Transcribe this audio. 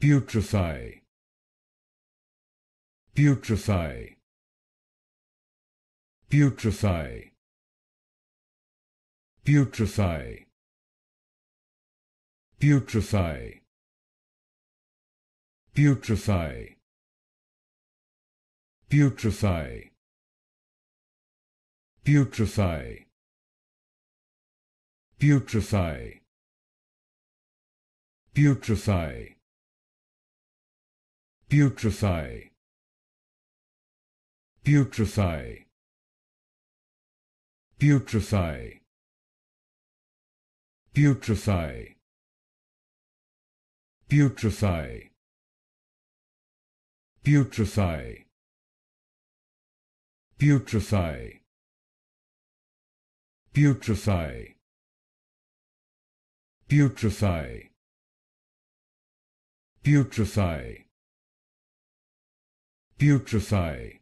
putrefy putrefy putrefy putrefy putrefy putrefy putrefy putrefy putrefy putrefy putrefy putrefy putrefy putrefy putrefy putrefy putrefy putrefy putrefy putrefy putrefy